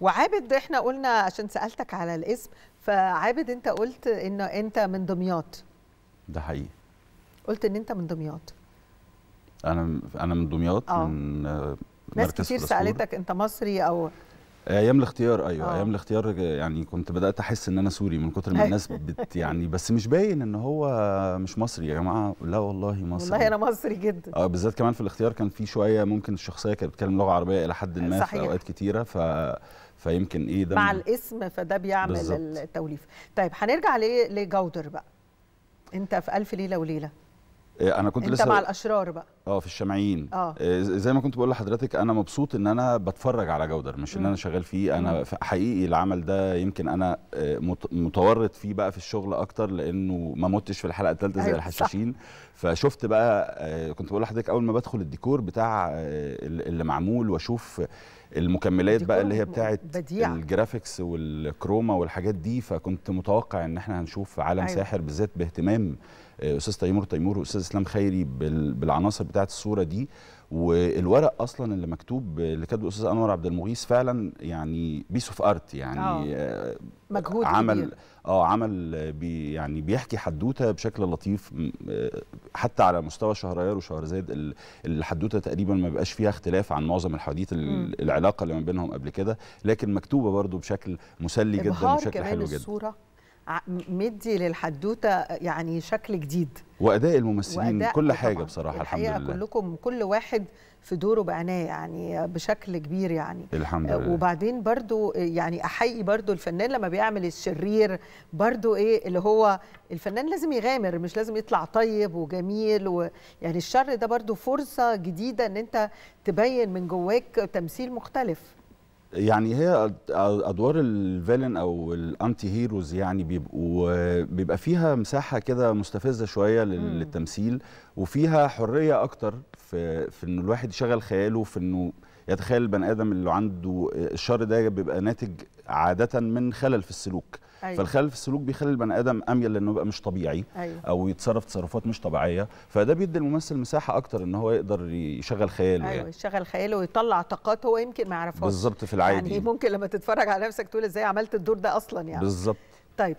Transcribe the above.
وعابد احنا قلنا عشان سالتك على الاسم فعابد انت قلت ان انت من دمياط ده حقيقي قلت ان انت من دمياط انا انا من دمياط آه. من آه، ناس كتير سالتك انت مصري او ايام الاختيار ايوه آه. ايام الاختيار يعني كنت بدات احس ان انا سوري من كتر ما الناس بت يعني بس مش باين ان هو مش مصري يا جماعه لا والله مصري والله انا مصري جدا اه بالذات كمان في الاختيار كان في شويه ممكن الشخصيه كانت بتتكلم لغه عربيه الى حد ما صحيح. في اوقات كتيره ف فيمكن ايه ده مع الاسم فده بيعمل بالزبط. التوليف طيب هنرجع لجودر بقى انت في الف ليله وليله آه، انا كنت انت لسه انت مع الاشرار بقى اه في الشمعيين آه. آه، زي ما كنت بقول لحضرتك انا مبسوط ان انا بتفرج على جودر مش ان انا شغال فيه انا حقيقي العمل ده يمكن انا آه، متورط فيه بقى في الشغل اكتر لانه ما متش في الحلقه الثالثه زي أيوة، الحشاشين فشفت بقى آه، كنت بقول لحضرتك اول ما بدخل الديكور بتاع اللي معمول واشوف المكملات بقى اللي هي بتاعه الجرافيكس والكروما والحاجات دي فكنت متوقع ان احنا هنشوف عالم أيوة. ساحر بالذات باهتمام استاذ تيمور تيمور واستاذ اسلام خيري بالعناصر بتاعت الصوره دي والورق اصلا اللي مكتوب اللي كاتبه الاستاذ انور عبد المغيث فعلا يعني بيس اوف ارت يعني أوه. آه، مجهود عمل اه عمل بي يعني بيحكي حدوته بشكل لطيف آه، حتى على مستوى شهريار وشهرزاد الحدوته تقريبا ما بيبقاش فيها اختلاف عن معظم الحديث العلاقه اللي ما بينهم قبل كده لكن مكتوبه برضو بشكل مسلي جدا وبشكل حلو جدا الصوره مدي للحدوته يعني شكل جديد واداء الممثلين وأداء كل حاجه طبعًا. بصراحه الحمد لله كلكم كل واحد في دوره بعنايه يعني بشكل كبير يعني الحمد آه، لله وبعدين برضو آه، يعني احيي برضو الفنان لما بيعمل الشرير برضو ايه اللي هو الفنان لازم يغامر مش لازم يطلع طيب وجميل ويعني الشر ده برضو فرصه جديده ان انت تبين من جواك تمثيل مختلف يعني هي ادوار الفيلن او الانتي هيروز يعني بيبقوا بيبقى فيها مساحه كده مستفزه شويه للتمثيل وفيها حريه اكتر في في ان الواحد يشغل خياله في انه يتخيل البني ادم اللي عنده الشر ده بيبقى ناتج عاده من خلل في السلوك أيوة. فالخلل في السلوك بيخلي البني ادم اميل لانه يبقى مش طبيعي أيوة. او يتصرف تصرفات مش طبيعيه فده بيدي الممثل مساحه اكتر ان هو يقدر يشغل خياله يعني. ايوه يعني. يشغل خياله ويطلع طاقات هو يمكن ما يعرفهاش بالظبط في العادي يعني ممكن لما تتفرج على نفسك تقول ازاي عملت الدور ده اصلا يعني بالظبط طيب